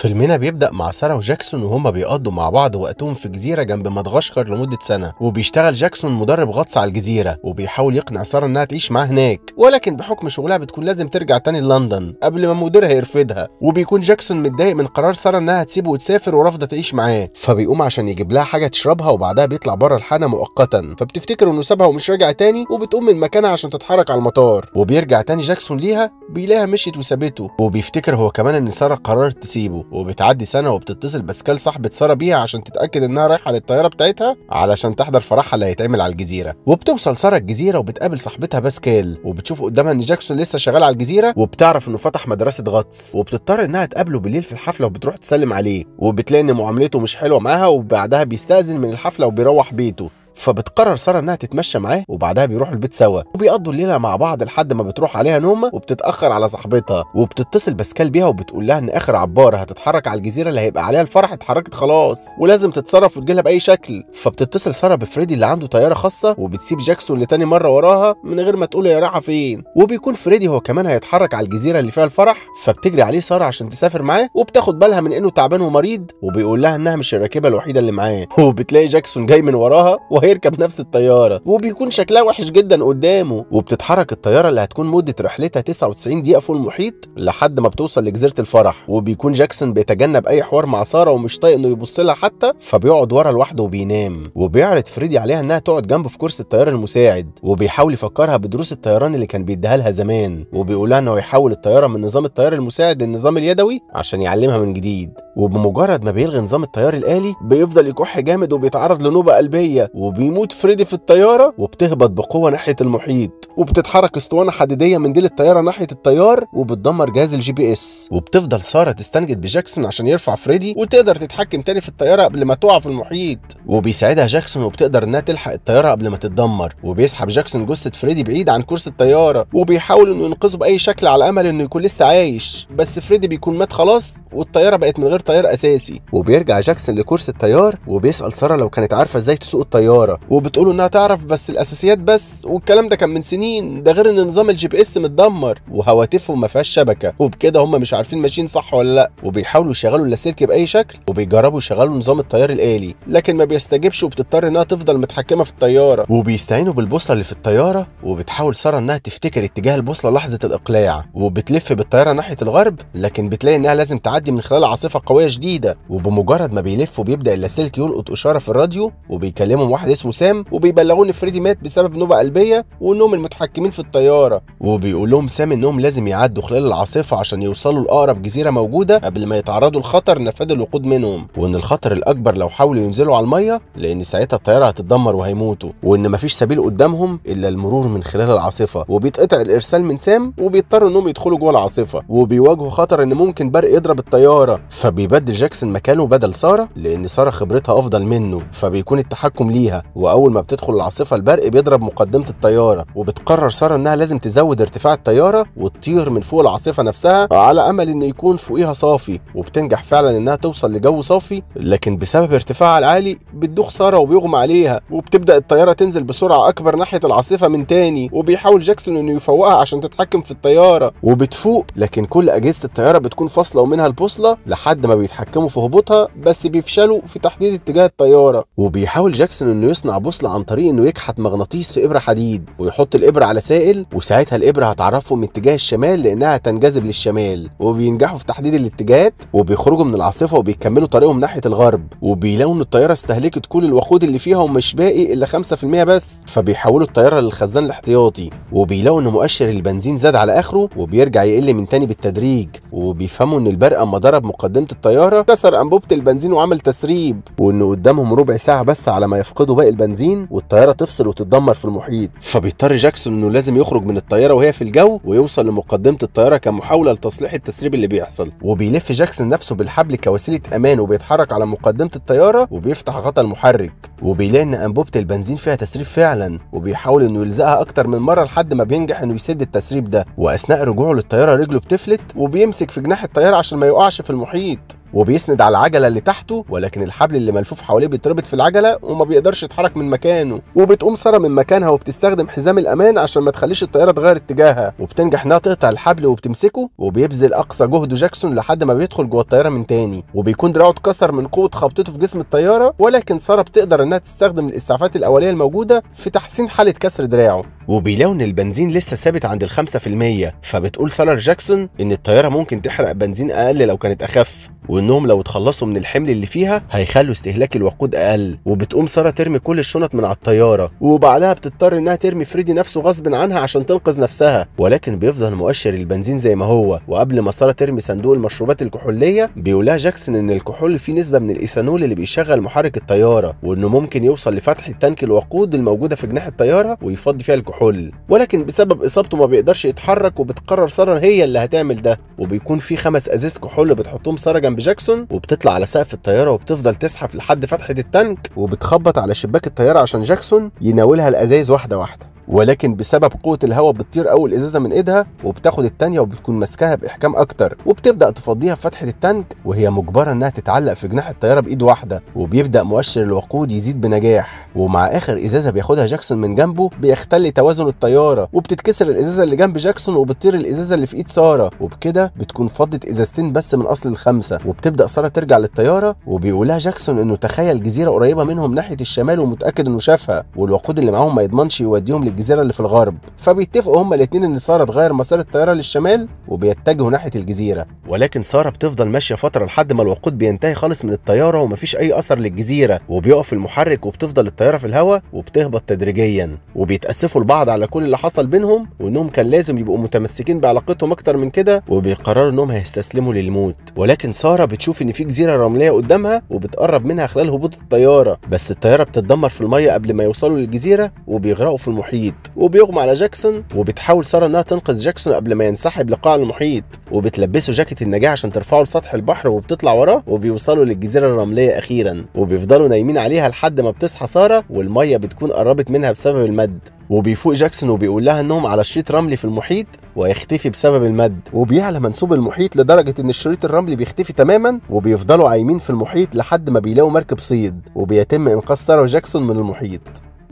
فيلمنا بيبدأ مع سارة وجاكسون وهما بيقضوا مع بعض وقتهم في جزيرة جنب مدغشقر لمدة سنة وبيشتغل جاكسون مدرب غطس على الجزيرة وبيحاول يقنع سارة إنها تعيش معاه هناك ولكن بحكم شغلها بتكون لازم ترجع تاني لندن قبل ما مديرها يرفضها وبيكون جاكسون متضايق من قرار سارة إنها تسيبه وتسافر ورافضة تعيش معاه فبيقوم عشان يجيب لها حاجة تشربها وبعدها بيطلع بره الحانة مؤقتا فبتفتكر إنه سابها ومش راجع تاني وبتقوم من مكانها عشان تتحرك على المطار وبيرجع تاني جاكسون ليها بيلاقيها مشيت وسابته وبيفتكر هو كمان إن سارة قررت تسيبه وبتعدي سنه وبتتصل باسكال صاحبه ساره بيها عشان تتاكد انها رايحه للطياره بتاعتها علشان تحضر فرحها اللي هيتعمل على الجزيره وبتوصل ساره الجزيره وبتقابل صاحبتها باسكال وبتشوف قدامها ان جاكسون لسه شغال على الجزيره وبتعرف انه فتح مدرسه غطس وبتضطر انها تقابله بالليل في الحفله وبتروح تسلم عليه وبتلاقي ان معاملته مش حلوه معاها وبعدها بيستاذن من الحفله وبيروح بيته فبتقرر ساره انها تتمشى معاه وبعدها بيروحوا البيت سوا وبيقضوا الليله مع بعض لحد ما بتروح عليها نومه وبتتاخر على صاحبتها وبتتصل باسكال بيها وبتقول لها ان اخر عباره هتتحرك على الجزيره اللي هيبقى عليها الفرح اتحركت خلاص ولازم تتصرف وتجيلها باي شكل فبتتصل ساره بفريدي اللي عنده طياره خاصه وبتسيب جاكسون لتاني مره وراها من غير ما تقول هي رايحه فين وبيكون فريدي هو كمان هيتحرك على الجزيره اللي فيها الفرح فبتجري عليه ساره عشان تسافر معاه وبتاخد بالها من انه تعبان ومريض وبيقول لها انها مش الراكبه الوحيده اللي معاه وبتلاقي جاكسون جاي من وراها وهي هيركب نفس الطياره وبيكون شكلها وحش جدا قدامه وبتتحرك الطياره اللي هتكون مده رحلتها 99 دقيقه فوق المحيط لحد ما بتوصل لجزيره الفرح وبيكون جاكسون بيتجنب اي حوار مع ساره ومش طايق انه يبص لها حتى فبيقعد ورا لوحده وبينام وبيعرض فريدي عليها انها تقعد جنبه في كرسي الطيار المساعد وبيحاول يفكرها بدروس الطيران اللي كان بيديها لها زمان وبيقولها انه يحول الطياره من نظام الطيار المساعد للنظام اليدوي عشان يعلمها من جديد وبمجرد ما بيلغي نظام التيار الآلي بيفضل يكح جامد وبيتعرض لنوبة قلبية وب بيموت فريدي في الطياره وبتهبط بقوه ناحيه المحيط وبتتحرك اسطوانه حديديه من ديل الطياره ناحيه الطيار وبتدمر جهاز الجي بي اس وبتفضل ساره تستنجد بجاكسون عشان يرفع فريدي وتقدر تتحكم تاني في الطياره قبل ما تقع في المحيط وبيساعدها جاكسون وبتقدر انها تلحق الطياره قبل ما تتدمر وبيسحب جاكسون جثه فريدي بعيد عن كرسي الطياره وبيحاول انه ينقذه باي شكل على امل انه يكون لسه عايش بس فريدي بيكون مات خلاص والطياره بقت من غير طيار اساسي وبيرجع جاكسون لكرسي الطيار وبيسال ساره لو كانت عارفه ازاي تسوق الطياره الاداره وبتقول انها تعرف بس الاساسيات بس والكلام ده كان من سنين ده غير ان نظام الجي بي اس متدمر وهواتفهم ما فيهاش شبكه وبكده هم مش عارفين ماشيين صح ولا لا وبيحاولوا يشغلوا اللاسلكي باي شكل وبيجربوا يشغلوا نظام التيار الالي لكن ما بيستجبش وبتضطر انها تفضل متحكمه في الطياره وبيستعينوا بالبوصله اللي في الطياره وبتحاول ساره انها تفتكر اتجاه البوصله لحظه الاقلاع وبتلف بالطياره ناحيه الغرب لكن بتلاقي انها لازم تعدي من خلال عاصفه قويه شديده وبمجرد ما بيلف وبيبدا اللاسلكي يلقط اشاره في الراديو وبيكلمهم واحد اسمه وسام وبيبلغون ان فريدي مات بسبب نوبه قلبيه وانهم المتحكمين في الطياره وبيقول لهم سام انهم لازم يعدوا خلال العاصفه عشان يوصلوا لاقرب جزيره موجوده قبل ما يتعرضوا لخطر نفذ الوقود منهم وان الخطر الاكبر لو حاولوا ينزلوا على الميه لان ساعتها الطياره هتتدمر وهيموتوا وان مفيش سبيل قدامهم الا المرور من خلال العاصفه وبيتقطع الارسال من سام وبيضطروا انهم يدخلوا جوه العاصفه وبيواجهوا خطر ان ممكن برق يضرب الطياره فبيبدل جاكسون مكانه بدل ساره لان ساره خبرتها افضل منه فبيكون التحكم ليها واول ما بتدخل العاصفه البرق بيضرب مقدمه الطياره وبتقرر ساره انها لازم تزود ارتفاع الطياره وتطير من فوق العاصفه نفسها على امل ان يكون فوقيها صافي وبتنجح فعلا انها توصل لجو صافي لكن بسبب ارتفاعها العالي بتدوخ ساره وبيغمى عليها وبتبدا الطياره تنزل بسرعه اكبر ناحيه العاصفه من تاني وبيحاول جاكسون انه يفوقها عشان تتحكم في الطياره وبتفوق لكن كل اجهزه الطياره بتكون فاصله ومنها البوصله لحد ما بيتحكموا في هبوطها بس بيفشلوا في تحديد اتجاه الطياره وبيحاول جاكسون انه يصنع بوصله عن طريق انه يكحت مغناطيس في ابره حديد ويحط الابره على سائل وساعتها الابره هتعرفه من اتجاه الشمال لانها هتنجذب للشمال وبينجحوا في تحديد الاتجاهات وبيخرجوا من العاصفه وبيكملوا طريقهم ناحيه الغرب وبيلاقوا ان الطياره استهلكت كل الوقود اللي فيها ومش باقي الا 5% بس فبيحولوا الطياره للخزان الاحتياطي وبيلاقوا ان مؤشر البنزين زاد على اخره وبيرجع يقل من تاني بالتدريج وبيفهموا ان البرق اما ضرب مقدمه الطياره كسر انبوبه البنزين وعمل تسريب وان قدامهم ربع ساعه بس على ما يفقدوا طبق البنزين والطياره تفصل وتتدمر في المحيط فبيضطر جاكسون انه لازم يخرج من الطياره وهي في الجو ويوصل لمقدمه الطياره كمحاوله لتصليح التسريب اللي بيحصل وبيلف جاكسون نفسه بالحبل كوسيله امان وبيتحرك على مقدمه الطياره وبيفتح غطا المحرك وبيلاقي ان انبوبه البنزين فيها تسريب فعلا وبيحاول انه يلزقها اكتر من مره لحد ما بينجح انه يسد التسريب ده واثناء رجوعه للطياره رجله بتفلت وبيمسك في جناح الطياره عشان ما يقعش في المحيط وبيسند على العجله اللي تحته ولكن الحبل اللي ملفوف حواليه بيتربط في العجله وما بيقدرش يتحرك من مكانه وبتقوم ساره من مكانها وبتستخدم حزام الامان عشان ما تخليش الطياره تغير اتجاهها وبتنجح انها تقطع الحبل وبتمسكه وبيبذل اقصى جهده جاكسون لحد ما بيدخل جوه الطياره من تاني وبيكون دراعه اتكسر من قوه خبطته في جسم الطياره ولكن ساره بتقدر انها تستخدم الاسعافات الاوليه الموجوده في تحسين حاله كسر دراعه وبيلاقوا ان البنزين لسه ثابت عند ال 5% فبتقول ساره جاكسون ان الطياره ممكن تحرق بنزين اقل لو كانت اخف وانهم لو اتخلصوا من الحمل اللي فيها هيخلوا استهلاك الوقود اقل وبتقوم ساره ترمي كل الشنط من على الطياره وبعدها بتضطر انها ترمي فريدي نفسه غصب عنها عشان تنقذ نفسها ولكن بيفضل مؤشر البنزين زي ما هو وقبل ما ساره ترمي صندوق المشروبات الكحوليه بيقولها جاكسون ان الكحول فيه نسبه من الايثانول اللي بيشغل محرك الطياره وانه ممكن يوصل لفتح تانك الوقود الموجوده في جناح الطياره ويفضي فيها الكحول ولكن بسبب اصابته ما بيقدرش يتحرك وبتقرر ساره هي اللي هتعمل ده وبيكون في خمس ازاز كحول بتحطهم ساره جنب جاكسون وبتطلع على سقف الطياره وبتفضل تسحب لحد فتحه التانك وبتخبط على شباك الطياره عشان جاكسون يناولها الازايز واحده واحده ولكن بسبب قوه الهواء بتطير اول ازازه من ايدها وبتاخد التانيه وبتكون ماسكاها باحكام اكتر وبتبدا تفضيها في فتحه التانك وهي مجبره انها تتعلق في جناح الطياره بايد واحده وبيبدا مؤشر الوقود يزيد بنجاح ومع اخر ازازه بياخدها جاكسون من جنبه بيختل توازن الطياره وبتتكسر الازازه اللي جنب جاكسون وبتطير الازازه اللي في ايد ساره وبكده بتكون فضت ازازتين بس من اصل الخمسه وبتبدا ساره ترجع للطياره وبيقولها جاكسون انه تخيل جزيره قريبه منهم ناحيه الشمال ومتاكد انه شافها والوقود اللي معاهم ما يضمنش يوديهم للجزيره اللي في الغرب فبيتفقوا هما الاثنين ان ساره تغير مسار الطياره للشمال وبيتجهوا ناحيه الجزيره ولكن ساره بتفضل ماشيه فتره لحد ما الوقود بينتهي خالص من الطياره ومفيش اي اثر للجزيره وبيقف المحرك وبتفضل الطياره في الهواء وبتهبط تدريجيا وبيتاسفوا لبعض على كل اللي حصل بينهم وانهم كان لازم يبقوا متمسكين بعلاقتهم اكتر من كده وبيقرروا انهم هيستسلموا للموت ولكن ساره بتشوف ان في جزيره رمليه قدامها وبتقرب منها خلال هبوط الطياره بس الطياره بتتدمر في الميه قبل ما يوصلوا للجزيره وبيغرقوا في المحيط وبيغمى على جاكسون وبتحاول ساره انها تنقذ جاكسون قبل ما ينسحب لقاع المحيط وبتلبسه جاكيت النجاه عشان ترفعه لسطح البحر وبتطلع وراه وبيوصلوا للجزيره الرمليه اخيرا وبيفضلوا نايمين عليها لحد ما بتصحى ساره صغيره والميه بتكون قربت منها بسبب المد وبيفوق جاكسون وبيقول لها انهم على شريط رملي في المحيط ويختفي بسبب المد وبيعلى منسوب المحيط لدرجه ان الشريط الرملي بيختفي تماما وبيفضلوا عايمين في المحيط لحد ما بيلاقوا مركب صيد وبيتم انقاذ ساره وجاكسون من المحيط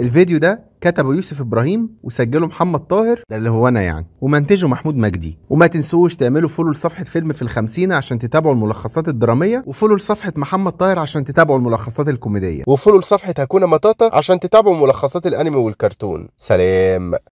الفيديو ده كتبه يوسف ابراهيم وسجله محمد طاهر ده اللي هو انا يعني ومنتجه محمود مجدي وما تنسوش تعملوا فولو لصفحه فيلم في الخمسين عشان تتابعوا الملخصات الدراميه وفولو لصفحه محمد طاهر عشان تتابعوا الملخصات الكوميديه وفولو لصفحه هكونا مطاطا عشان تتابعوا ملخصات الانمي والكرتون سلام